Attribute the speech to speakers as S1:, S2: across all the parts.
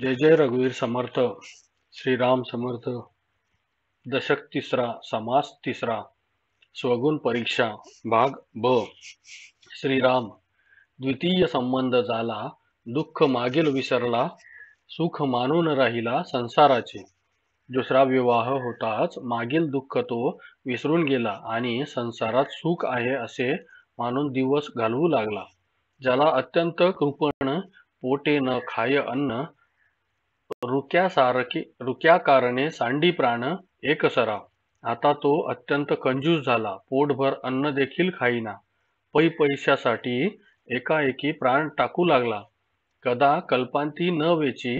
S1: जय जय रघुवीर समर्थ श्रीराम समर्थ दशक तिसरा समास तिसरा स्वगुण परीक्षा भाग ब श्रीराम द्वितीय संबंध झाला दुःख मागील विसरला सुख मानून राहिला संसाराचे दुसरा विवाह होताच मागील दुःख तो विसरून गेला आणि संसारात सुख आहे असे मानून दिवस घालवू लागला ज्याला अत्यंत कृपण पोटे न खाय अन्न रुक्यासारखे रुक्या कारणे सांडी प्राण एकसरा आता तो अत्यंत कंजूस झाला पोटभर अन्न देखील खाईना पै पैशासाठी एकाएकी प्राण टाकू लागला कदा कल्पांती न वेची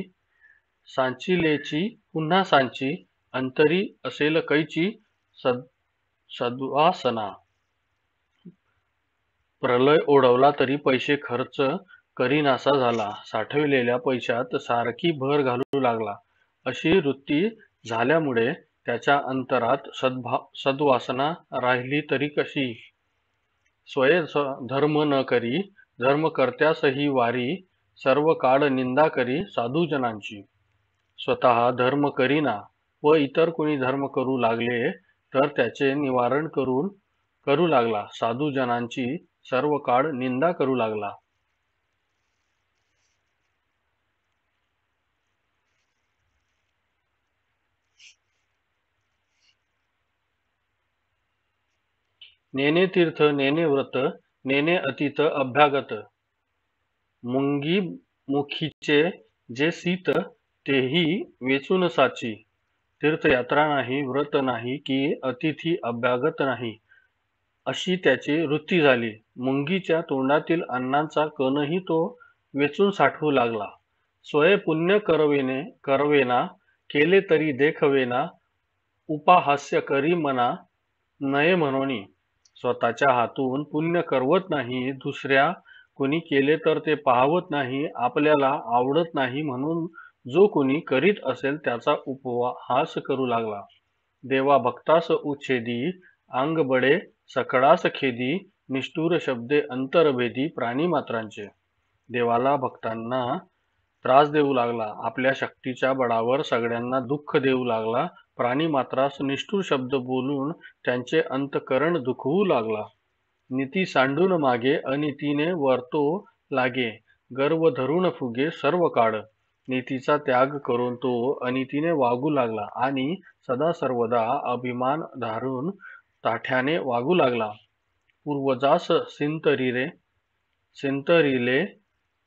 S1: लेची पुन्हा सांची अंतरी असेल कैची सद सद्वासना प्रलय ओढवला तरी पैसे खर्च करीनासा झाला साठविलेल्या पैशात सारखी भर घालू लागला अशी वृत्ती झाल्यामुळे त्याच्या अंतरात सद्भा सद्वासना राहिली तरी कशी स्वयं धर्म न करी धर्मकर्त्यासही वारी सर्व काळ निंदा करी साधूजनांची स्वतः धर्म करीना व इतर कोणी धर्म करू लागले तर त्याचे निवारण करून करू लागला साधूजनांची सर्व काळ निंदा करू लागला नेने तीर्थ नेने व्रत नेने अतीत अभ्यागत मुंगी मुखीचे जे सीत तेही वेचून साची तीर्थयात्रा नाही व्रत नाही की अतिथी अभ्यागत नाही अशी त्याची वृत्ती झाली मुंगीच्या तोंडातील अन्नांचा कणही तो वेचून साठवू लागला स्वय पुण्य करवेने करवेना केले तरी देखवेना उपाहास्य करी मना नये म्हणोनी स्वतःच्या हातून पुण्य करवत नाही दुसऱ्या कोणी केले तर ते पाहवत नाही आपल्याला आवडत नाही म्हणून जो कोणी करीत असेल त्याचा उपवास करू लागला देवा भक्तास उच्छेदी अंग बडे सकडास खेदी निष्ठूर शब्दे अंतरभेदी प्राणी मात्रांचे देवाला भक्तांना त्रास देऊ लागला आपल्या शक्तीच्या बळावर सगळ्यांना दुःख देऊ लागला प्राणी मात्रास निष्ठुर शब्द बोलून त्यांचे अंतकरण दुखवू लागला नीती सांडून मागे अनितीने वर्तो लागे गर्व धरून फुगे सर्व काळ नीतीचा त्याग करून तो अनितीने वागू लागला आणि सदा सर्वदा अभिमान धारून ताठ्याने वागू लागला पूर्वजास सिंतरिरे सिंतरिले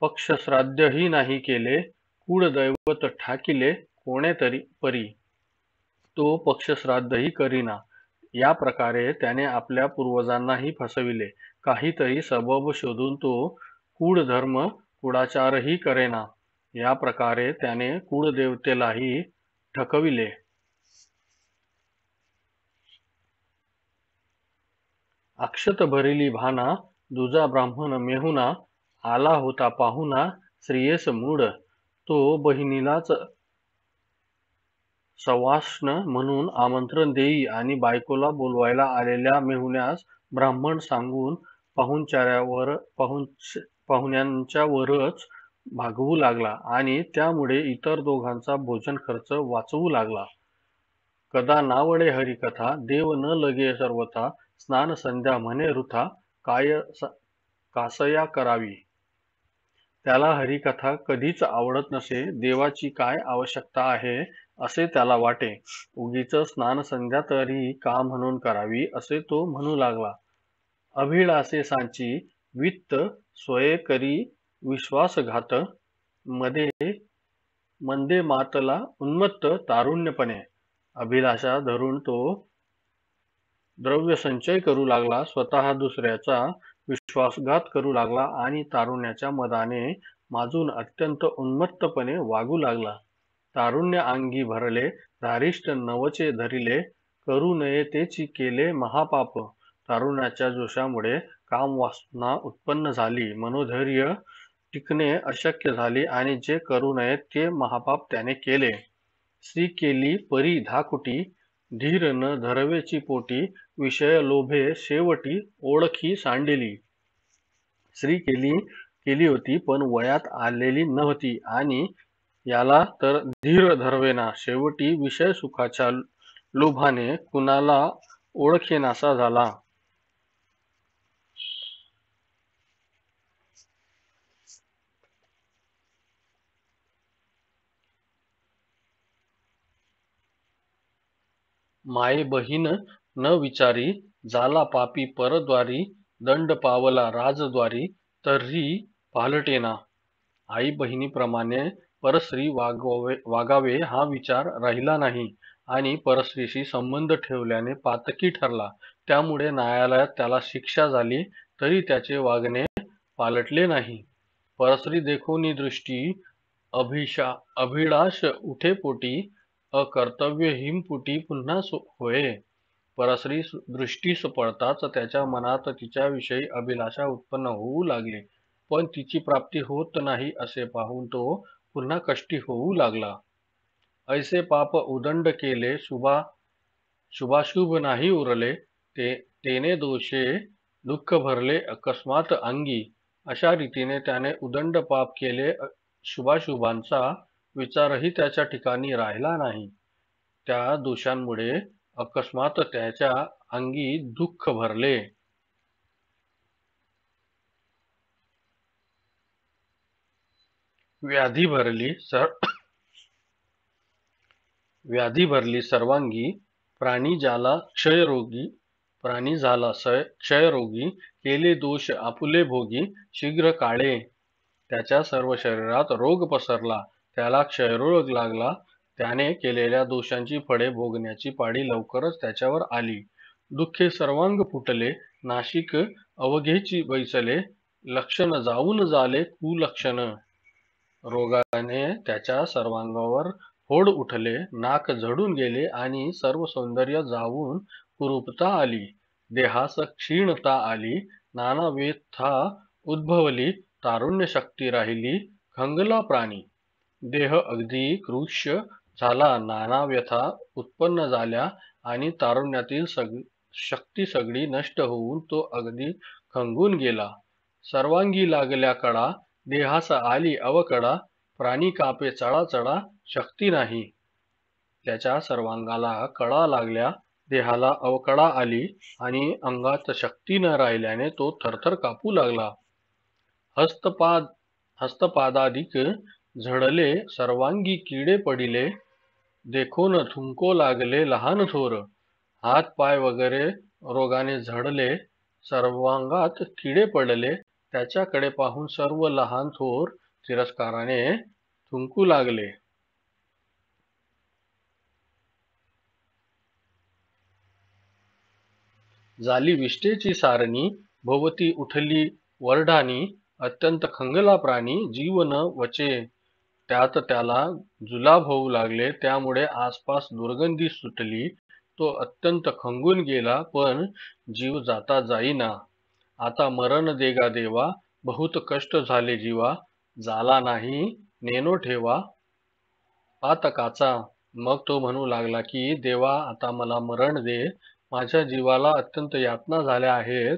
S1: पक्षश्राद्धही नाही केले कुळदैवत ठाकिले तरी परी तो पक्ष श्राद्धही करीना या प्रकारे त्याने आपल्या पूर्वजांनाही फसविले काहीतरी सबब शोधून तो धर्म कुडाचारही करेना या प्रकारे त्याने कुळदेवतेलाही ठकविले अक्षत भरिली भाना दुजा ब्राह्मण मेहुना आला होता पाहुना श्रेयस मूड तो बहिणीलाच सवासन म्हणून आमंत्रण देई आणि बायकोला बोलवायला आलेल्या मेहुण्यास ब्राह्मण सांगून पाहुणचाऱ्यावर पाहुण वरच भागवू लागला आणि त्यामुळे इतर दोघांचा भोजन खर्च वाचवू लागला कदा नावडे हरिकथा देव न लगे सर्वथा स्नान संध्या म्हणे ऋथा काय कासया करावी त्याला हरिकथा कधीच आवडत नसे देवाची काय आवश्यकता आहे असे त्याला वाटे उगीच स्नान संध्या तरी का म्हणून करावी असे तो म्हणू लागला अभिलाषे सांची वित्त स्वय करी विश्वासघात मध्ये मंदे मातला उन्मत्त तारुण्यपणे अभिलाषा धरून तो द्रव्य संचय करू लागला स्वतः दुसऱ्याचा विश्वासघात करू लागला आणि तारुण्याच्या मदाने माजून अत्यंत उन्मत्तपणे वागू लागला तारुण्य अंगी भरले धारिष्ट नवचे धरिले करू नये तेची केले महापाप तारुण्याच्या जोशामुळे काम वासना उत्पन्न झाली मनोधैर्य टिकणे अशक्य झाले आणि जे करू नये ते महापाप त्याने केले स्त्री केली परी धाकुटी धीर न धरवेची पोटी विषय लोभे शेवटी ओळखी सांडली श्री केली केली होती पण वयात आलेली नव्हती आणि याला तर धीर धरवेना शेवटी विषय सुखाच्या लोभाने कुणाला ओळखेनासा झाला माय बहीण न विचारी झाला पापी परद्वारी दंड पावला राजद्वारी तरी पालटेना आई बहिणीप्रमाणे परश्री वागवे वागावे हा विचार राहिला नाही आणि परश्रीशी संबंध ठेवल्याने पातकी ठरला त्यामुळे न्यायालयात त्याला शिक्षा झाली तरी त्याचे वागणे पालटले नाही परश्री देखोनी दृष्टी अभिशा अभिलाष उठेपोटी अकर्तव्य हिमपुटी पुन्हा होय परश्री दृष्टीस पडताच त्याच्या मनात तिच्याविषयी अभिलाषा उत्पन्न होऊ लागले पण तिची प्राप्ती होत नाही असे पाहून तो पुन्हा कष्टी होऊ लागला ऐसे पाप उदंड केले शुभा शुभाशुभ नाही उरले ते तेने दोषे दुःख भरले अकस्मात अंगी अशा रीतीने त्याने उदंड पाप केले शुभाशुभांचा विचारही त्याच्या ठिकाणी राहिला नाही त्या दोषांमुळे अकस्मात त्याच्या अंगी दुःख भरले व्याधी भरली सर व्याधी भरली सर्वांगी प्राणी झाला क्षयरोगी प्राणी झाला क्षयरोगी केले दोष आपुले भोगी शीघ्र काळे त्याच्या सर्व शरीरात रोग पसरला त्याला क्षयरोग लागला त्याने केलेल्या दोषांची फळे भोगण्याची पाळी लवकरच त्याच्यावर आली दुःखे सर्वांग फुटले नाशिक अवघेची बैसले लक्षण जाऊन झाले कुलक्षण रोगाने त्याच्या सर्वांगावर फोड उठले नाक झडून गेले आणि सर्व सौंदर्य जाऊन कुरूपता आली देहास क्षीणता आली नानाविधता उद्भवली तारुण्य शक्ती राहिली खंगला प्राणी देह अगदी कृष्य झाला नाना व्यथा उत्पन्न झाल्या आणि तारुण्यातील सग शक्ती सगळी नष्ट होऊन तो अगदी खंगून गेला सर्वांगी लागल्या कडा देहासा आली अवकडा प्राणी कापे चढा चढा शक्ती नाही त्याच्या सर्वांगाला कळा लागल्या देहाला अवकडा आली आणि अंगात शक्ती न राहिल्याने तो थरथर कापू लागला हस्तपाद हस्तपादाधिक झडले सर्वांगी किडे पडिले देखून थुंको लागले लहान थोर हात पाय वगैरे रोगाने झडले सर्वांगात किडे पडले त्याच्याकडे पाहून सर्व लहान थोर तिरस्काराने थुंकू लागले झाली विष्टेची सारणी भोवती उठली वरडानी अत्यंत खंगला प्राणी जीवन वचे त्यात त्याला जुलाब होऊ लागले त्यामुळे आसपास दुर्गंधी सुटली तो अत्यंत खंगून गेला पण जीव जाता जाईना आता मरण देगा देवा बहुत कष्ट झाले जीवा झाला नाही नेनो ठेवा पातकाचा मग तो म्हणू लागला की देवा आता मला मरण दे माझ्या जीवाला अत्यंत यातना झाल्या आहेत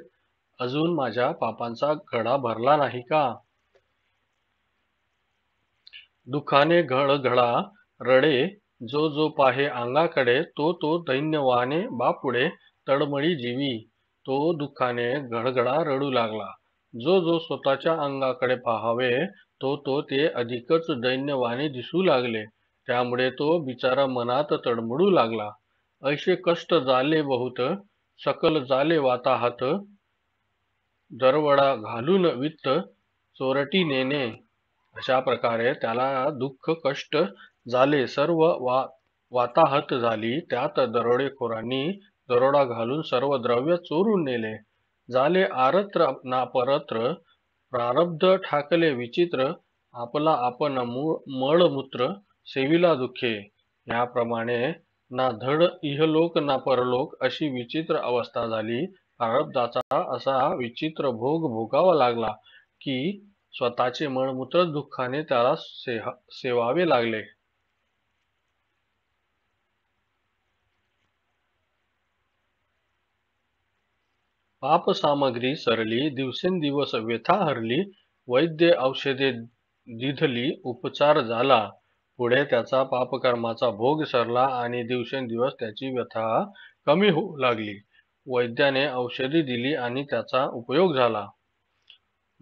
S1: अजून माझ्या पापांचा घडा भरला नाही का दुखाने घड रडे जो जो पाहे अंगाकडे तो तो दैन्यवाने बापुडे तडमळी जीवी तो दुःखाने गडगडा रडू लागला जो जो स्वतःच्या अंगाकडे पाहावे तो तो ते अधिकच दैन्यवाने दिसू लागले त्यामुळे तो बिचारा मनात तडमडू लागला ऐसे कष्ट झाले बहुत सकल झाले वाताहात दरवडा घालून वित्त चोरटी नेणे अशा प्रकारे त्याला दुःख कष्ट झाले सर्व वा वाताहत झाली त्यात दरोडेखोरांनी दरोडा घालून सर्व द्रव्य चोरून नेले झाले आरत्र ना परत्र प्रारब्ध ठाकले विचित्र आपला आपण मळमूत्र सेविला दुखे याप्रमाणे ना धड इहलोक ना परलोक अशी विचित्र अवस्था झाली प्रारब्धाचा असा विचित्र भोग भोगावा लागला की स्वतःचे मळमूत्र दुःखाने त्याला सेवावे लागले पापसामग्री सरली दिवसेंदिवस व्यथा हरली वैद्य औषधे दिधली उपचार झाला पुढे त्याचा पापकर्माचा भोग सरला आणि दिवसेंदिवस त्याची व्यथा कमी होऊ लागली वैद्याने औषधी दिली आणि त्याचा उपयोग झाला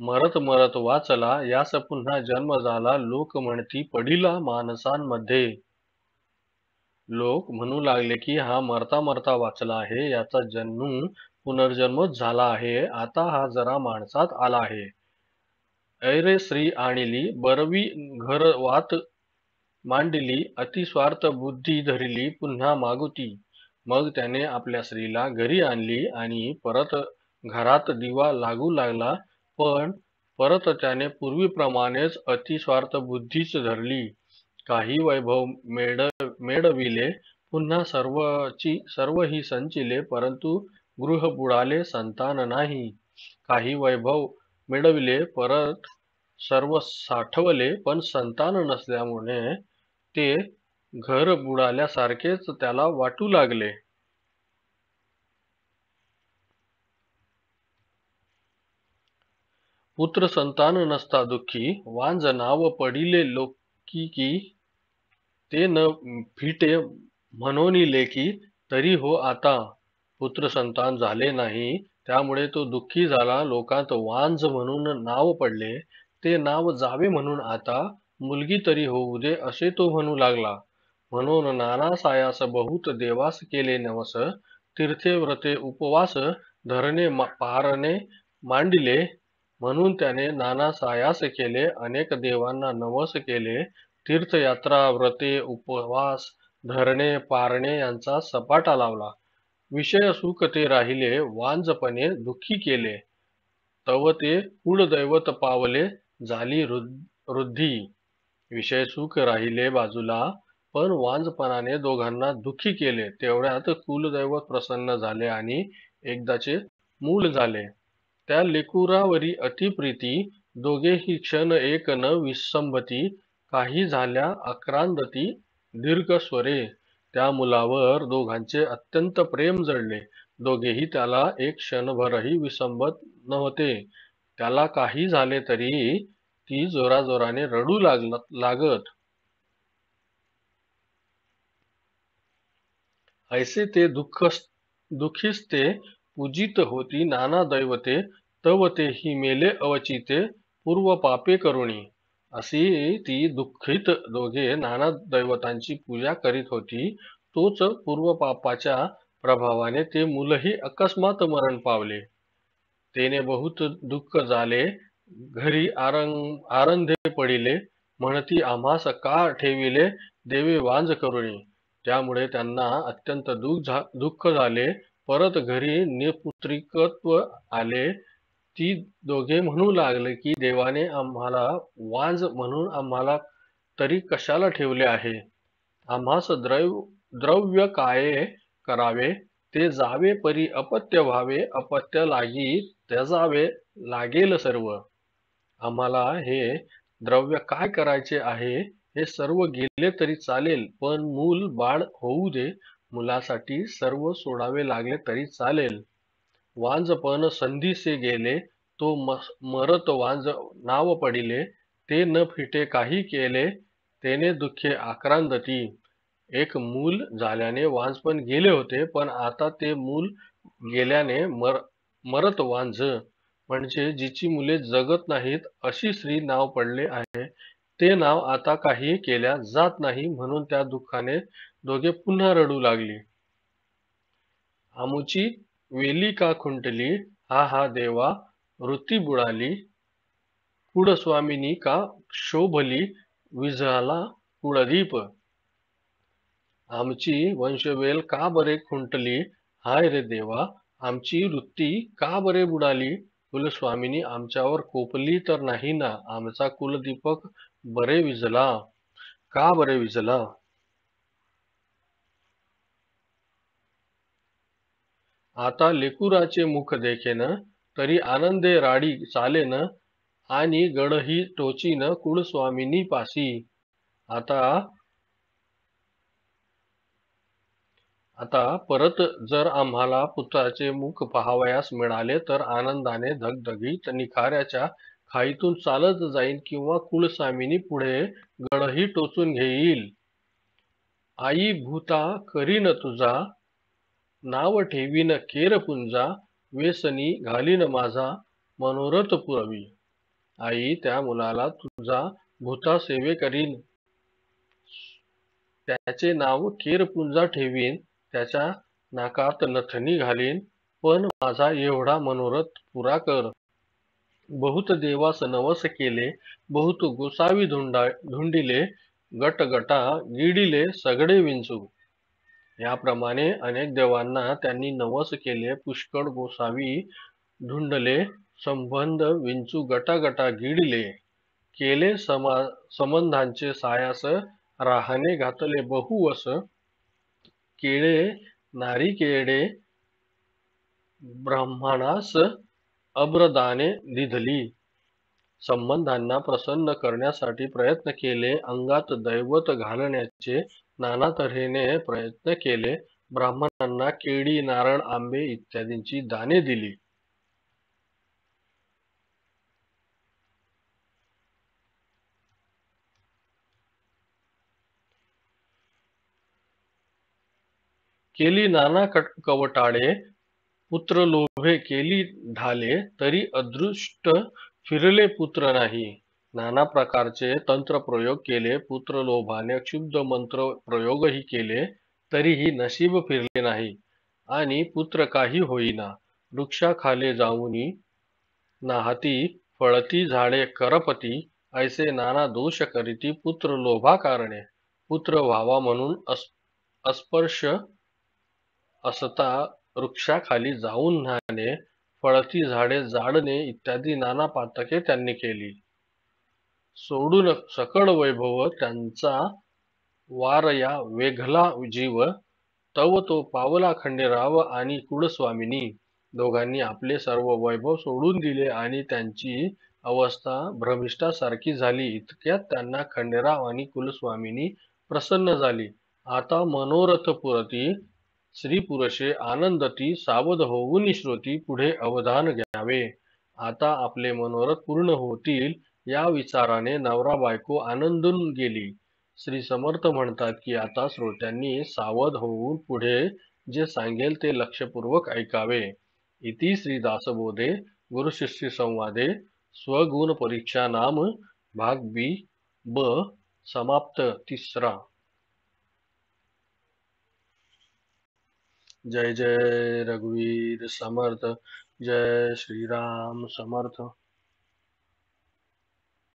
S1: मरत मरत वाचला यास पुन्हा जन्म झाला लोक म्हणती पडिला माणसांमध्ये लोक म्हणू लागले की हा मरता मरता वाचला आहे याचा जन्म पुनर्जन्म झाला आहे आता हा जरा माणसात आला आहे ऐरे श्री आणली बरवी घर वात मांडली अतिस्वार्थ बुद्धी धरली पुन्हा मागुती मग त्याने आपल्या स्त्रीला घरी आणली आणि परत घरात दिवा लागू लागला पण परत त्याने पूर्वीप्रमाणेच अतिस्वार्थ बुद्धीच धरली काही वैभव मेड मेडविले पुन्हा सर्वची सर्व ही संचिले परंतु गृह बुडाले संतान नाही काही वैभव मिळविले परत सर्व साठवले पण संतान नसल्यामुळे ते घर बुडाल्यासारखेच त्याला वाटू लागले पुत्र संतान नसता दुःखी वांज नाव पडिले लोकी की ते न फिटे म्हणून लेकी तरी हो आता पुत्रसंतान झाले नाही त्यामुळे तो दुःखी झाला लोकांत वांज म्हणून नाव पडले ते नाव जावे म्हणून आता मुलगी तरी होऊ दे असे तो म्हणू लागला म्हणून नाना सायास बहुत देवास केले नवस तीर्थे व्रते उपवास धरणे पारणे मांडिले म्हणून त्याने नाना सायास केले अनेक देवांना नवस केले तीर्थयात्रा व्रते उपवास धरणे पारणे यांचा सपाटा लावला विषय सुख ते राहिले वांजपणे दुःखी केले तव ते कुळदैवत पावले झाली रुद्धी विषय सुख राहिले बाजूला पण वांजपणाने दोघांना दुःखी केले तेवढ्यात कुलदैवत प्रसन्न झाले आणि एकदाचे मूल झाले त्या लेकुरावरी अतिप्रीती दोघेही क्षण एक न विसंबती काही झाल्या अक्रांदती दीर्घ स्वरे त्या मुलावर दोघांचे अत्यंत प्रेम जडले दोघेही त्याला एक क्षणभरही विसंबत नव्हते त्याला काही झाले तरी ती जोराजोराने रडू लागत ऐसे ते दुःख दुखीस्ते पूजित होती नाना दैवते तव ते ही मेले अवचिते पूर्व पापे करुणी अशी ती दुःखित दोघे नाना दैवतांची पूजा करीत होती तोच पूर्वपापाच्या प्रभावाने ते मुलही अकस्मात मरण पावले तेने बहुत दुःख झाले घरी आरंग आरंधे पडिले म्हणती आम्हास का ठेविले देवी वांज करुणी त्यामुळे त्यांना अत्यंत दुःख झाले परत घरी निपुत्रिकत्व आले ती दोघे म्हणू लागले की देवाने आम्हाला वाज म्हणून आम्हाला तरी कशाला ठेवले आहे आम्हास द्रव द्रव्य काय करावे ते जावे परी अपत्य व्हावे अपत्य लागी ते जावे लागेल सर्व आम्हाला हे द्रव्य काय करायचे आहे हे सर्व गेले तरी चालेल पण मूल बाळ होऊ दे मुलासाठी सर्व सोडावे लागले तरी चालेल वांजपण संधीसे गेले तो मरत वांज नाव पडिले ते न फिटे काही केले तेने दुःखे आक्रांदती एक मूल झाल्याने वांजपण गेले होते पण आता ते मूल गेल्याने मर मरत वांज म्हणजे जिची मुले जगत नाहीत अशी स्त्री नाव पडले आहे ते नाव आता काही केल्या जात नाही म्हणून त्या दुःखाने दोघे पुन्हा रडू लागली आमुची वेली का खुंटली हा हा देवा वृत्ती बुडाली कुडस्वामिनी का शोभली विझाला कुळदीप आमची वंशवेल का बरे खुंटली हाय रे देवा आमची वृत्ती का बरे बुडाली कुलस्वामिनी आमच्यावर कोपली तर नाही ना आमचा कुलदीपक बरे विजला का बरे विजला आता लेकुराचे मुख देखेन तरी आनंदे राडी चालेन आणि गडही टोचीन कुळस्वामिनी पासी आता आता परत जर आम्हाला पुत्राचे मुख पहावयास मिळाले तर आनंदाने धगधगीत निखाऱ्याच्या खाईतून चालत जाईल किंवा कुळस्वामिनी पुढे गडही टोचून घेईल आई भूता करीन तुझा नाव ठेवीन केरपुंजा वेसनी घालीन माझा मनोरथ पुरवी आई त्या मुलाला तुझा भूता सेवे करीन त्याचे नाव केरपुंजा ठेवीन त्याच्या नाकात नथनी घालीन पण माझा एवढा मनोरथ पुरा कर बहुत देवास नवस केले बहुत गोसावी धुंडा धुंडिले गटगटा गिडिले सगळे विंचू याप्रमाणे अनेक देवांना त्यांनी नवस केले पुष्कळ गोसावी धुंडले संबंध विंचू गटागटा गिडले केले समा संबंधांचे सायास राहणे घातले अस केळे नारी केडे ब्राह्मणास अब्रदाने लिधली संबंधांना प्रसन्न करण्यासाठी प्रयत्न केले अंगात दैवत घालण्याचे नाना तऱ्हेने प्रयत्न केले ब्राह्मणांना केळी नारळ आंबे इत्यादींची दाने दिली केली नाना कवटाळे पुत्र लोभे केली ढाले तरी अदृष्ट फिरले पुत्र नाही नाना प्रकारचे तंत्र प्रयोग केले पुत्र लोभाने क्षुब्ध मंत्र प्रयोगही केले तरीही नशीब फिरले नाही आणि पुत्र काही होईना वृक्षाखाले जाऊनी नाहती फळती झाडे करपती ऐसे नाना दोष करीती पुत्र लोभा कारणे पुत्र व्हावा म्हणून अस, अस्पर्श असता वृक्षाखाली जाऊन नाने फळती झाडे जाडणे इत्यादी नाना पातके त्यांनी केली सोडून सकळ वैभव त्यांचा वारया वेघला जीव तव तो पावला खंडेराव आणि कुळस्वामिनी दोघांनी आपले सर्व वैभव सोडून दिले आणि त्यांची अवस्था भ्रमिष्ठासारखी झाली इतक्यात त्यांना खंडेराव आणि कुलस्वामिनी प्रसन्न झाली आता मनोरथ पुरती श्री पुरुषे आनंदती सावध होऊन श्रोती पुढे अवधान घ्यावे आता आपले मनोरथ पूर्ण होतील या विचाराने नवरा बायको आनंदून गेली श्री समर्थ म्हणतात की आता श्रोत्यांनी सावध होऊन पुढे जे सांगेल ते लक्षपूर्वक ऐकावे इति श्री दासबोधे गुरुशिष्य संवादे स्वगुण परीक्षा नाम भाग बी ब समाप्त तिसरा जय जय रघुवीर समर्थ जय श्रीराम समर्थ